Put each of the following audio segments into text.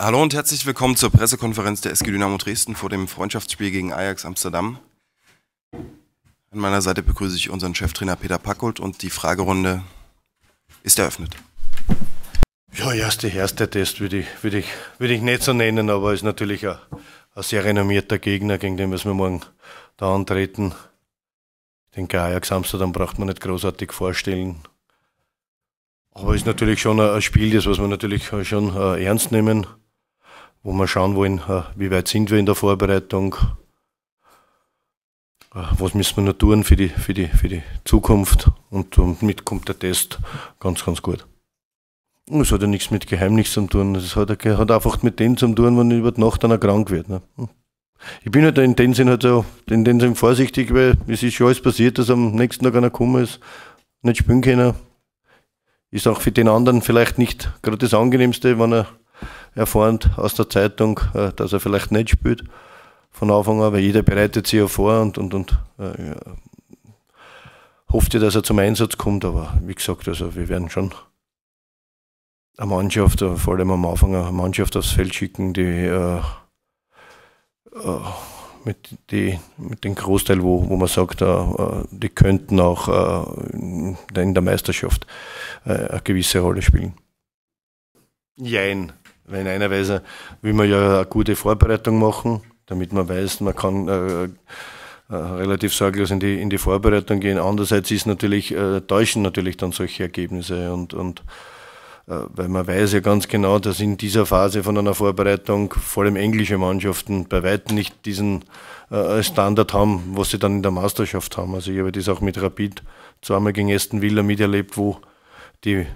Hallo und herzlich willkommen zur Pressekonferenz der SG Dynamo Dresden vor dem Freundschaftsspiel gegen Ajax Amsterdam. An meiner Seite begrüße ich unseren Cheftrainer Peter Packold und die Fragerunde ist eröffnet. Ja, erste, erste Test würde ich, würd ich, würd ich nicht so nennen, aber ist natürlich ein, ein sehr renommierter Gegner, gegen den wir morgen da antreten. Ich denke, Ajax Amsterdam braucht man nicht großartig vorstellen. Aber ist natürlich schon ein Spiel, das was wir natürlich schon äh, ernst nehmen wo wir schauen wollen, äh, wie weit sind wir in der Vorbereitung, äh, was müssen wir noch tun für die, für die, für die Zukunft und, und mit kommt der Test ganz, ganz gut. Es hat ja nichts mit Geheimnis zu tun, es hat, hat, einfach mit dem zu tun, wenn über die Nacht einer krank wird. Ne? Hm. Ich bin halt in dem Sinn halt so, in dem Sinn vorsichtig, weil es ist schon alles passiert, dass am nächsten Tag einer gekommen ist, nicht spielen können. Ist auch für den anderen vielleicht nicht gerade das Angenehmste, wenn er erfahren aus der Zeitung, äh, dass er vielleicht nicht spielt von Anfang an, weil jeder bereitet sich ja vor und, und, und äh, ja, hofft ja, dass er zum Einsatz kommt. Aber wie gesagt, also wir werden schon eine Mannschaft, äh, vor allem am Anfang eine Mannschaft aufs Feld schicken, die, äh, äh, mit, die mit dem Großteil, wo, wo man sagt, äh, die könnten auch in der Meisterschaft eine gewisse Rolle spielen. Jein. Weil in einer Weise will man ja eine gute Vorbereitung machen, damit man weiß, man kann äh, äh, relativ sorglos in die, in die Vorbereitung gehen. Andererseits ist natürlich, äh, täuschen natürlich dann solche Ergebnisse und, und äh, weil man weiß ja ganz genau, dass in dieser Phase von einer Vorbereitung vor allem englische Mannschaften bei weitem nicht diesen äh, Standard haben, was sie dann in der Meisterschaft haben. Also ich habe das auch mit Rapid zweimal gegen Aston Villa miterlebt, wo die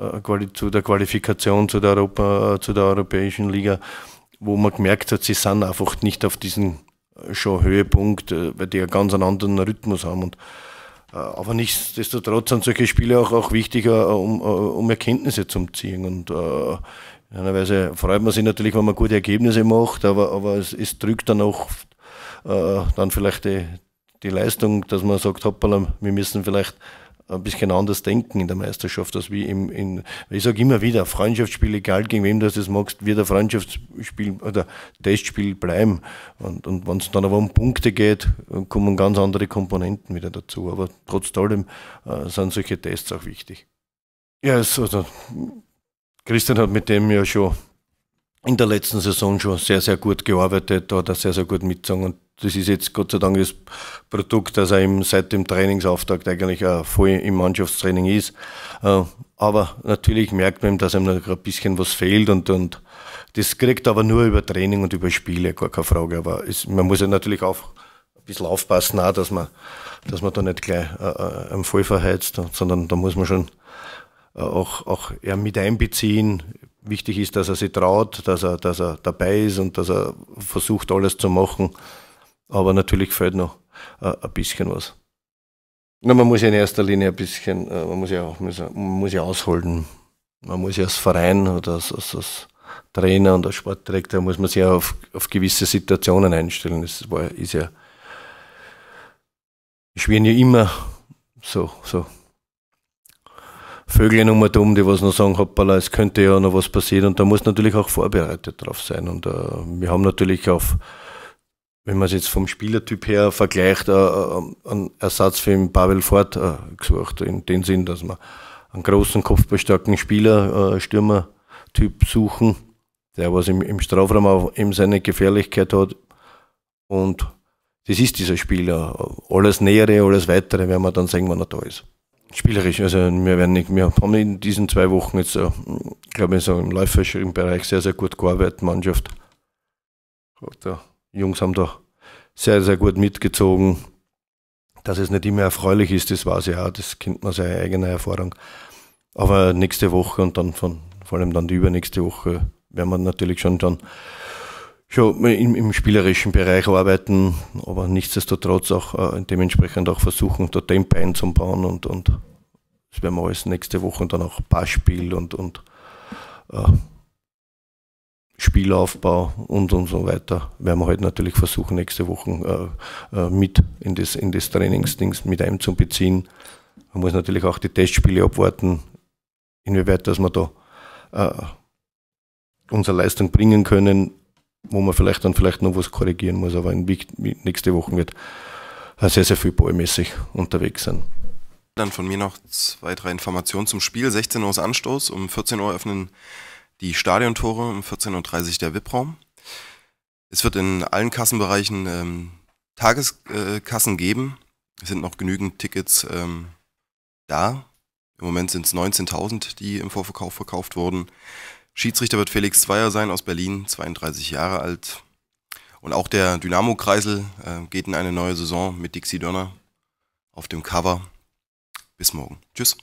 äh, zu der Qualifikation zu der, Europa, äh, zu der Europäischen Liga, wo man gemerkt hat, sie sind einfach nicht auf diesem äh, schon Höhepunkt, weil die einen ganz anderen Rhythmus haben. Und, aber nichtsdestotrotz sind solche Spiele auch, auch wichtiger, um, um Erkenntnisse zu ziehen. Und äh, in einer Weise freut man sich natürlich, wenn man gute Ergebnisse macht, aber, aber es, es drückt dann auch äh, dann vielleicht die, die Leistung, dass man sagt, hoppala, wir müssen vielleicht ein bisschen anders denken in der Meisterschaft, als wie im, in, ich sage immer wieder, Freundschaftsspiel, egal gegen wem du das magst, wird ein Freundschaftsspiel oder Testspiel bleiben. Und, und wenn es dann aber um Punkte geht, kommen ganz andere Komponenten wieder dazu. Aber trotz allem äh, sind solche Tests auch wichtig. Ja, es, also, Christian hat mit dem ja schon in der letzten Saison schon sehr, sehr gut gearbeitet, da hat er sehr, sehr gut mitgezogen und das ist jetzt Gott sei Dank das Produkt, dass er eben seit dem Trainingsauftakt eigentlich auch voll im Mannschaftstraining ist. Äh, aber natürlich merkt man, dass ihm noch ein bisschen was fehlt und, und das kriegt aber nur über Training und über Spiele, gar keine Frage. Aber es, man muss ja natürlich auch ein bisschen aufpassen, auch, dass, man, dass man da nicht gleich äh, äh am Voll verheizt, sondern da muss man schon äh, auch, auch er mit einbeziehen. Wichtig ist, dass er sich traut, dass er, dass er dabei ist und dass er versucht, alles zu machen. Aber natürlich fehlt noch äh, ein bisschen was. Na, man muss ja in erster Linie ein bisschen, äh, man muss ja auch man muss ja ausholen. Man muss ja als Verein oder als, als, als Trainer und als Sportdirektor muss man sich ja auf, auf gewisse Situationen einstellen. Das war, ist ja, schwirren ja immer so, so Vögel um und um, die was noch sagen, hoppala, es könnte ja noch was passieren. Und da muss natürlich auch vorbereitet drauf sein. Und äh, wir haben natürlich auf wenn man es jetzt vom Spielertyp her vergleicht, äh, äh, einen Ersatz für den Pavel Ford äh, gesucht. In dem Sinn, dass man einen großen, kopfbestarken Spieler, Stürmertyp suchen, der was im, Strafraum auch eben seine Gefährlichkeit hat. Und das ist dieser Spieler. Alles Nähere, alles Weitere werden wir dann sehen, wenn er da ist. Spielerisch, also wir werden nicht mehr, haben in diesen zwei Wochen jetzt, äh, glaube ich, so im läuferischen Bereich sehr, sehr gut gearbeitet, Mannschaft. Hat da die Jungs haben da sehr, sehr gut mitgezogen. Dass es nicht immer erfreulich ist, das weiß ich auch, das kennt man seine eigene Erfahrung. Aber nächste Woche und dann von, vor allem dann die übernächste Woche werden wir natürlich schon dann schon im, im spielerischen Bereich arbeiten, aber nichtsdestotrotz auch äh, dementsprechend auch versuchen, da Tempo einzubauen und, und das werden wir alles nächste Woche und dann auch Passspiel und, und äh, Spielaufbau und und so weiter, werden wir halt natürlich versuchen, nächste Woche äh, äh, mit in das, in das Trainingsdings mit einzubeziehen. Man muss natürlich auch die Testspiele abwarten, inwieweit dass wir da äh, unsere Leistung bringen können, wo man vielleicht dann vielleicht noch was korrigieren muss, aber in, nächste Woche wird äh, sehr, sehr viel ballmäßig unterwegs sein. Dann von mir noch zwei, drei Informationen zum Spiel. 16 Uhr ist Anstoß, um 14 Uhr öffnen die Stadiontore um 14.30 Uhr der VIP-Raum. Es wird in allen Kassenbereichen ähm, Tageskassen äh, geben. Es sind noch genügend Tickets ähm, da. Im Moment sind es 19.000, die im Vorverkauf verkauft wurden. Schiedsrichter wird Felix Zweier sein aus Berlin, 32 Jahre alt. Und auch der Dynamo-Kreisel äh, geht in eine neue Saison mit Dixie Dörner auf dem Cover. Bis morgen. Tschüss.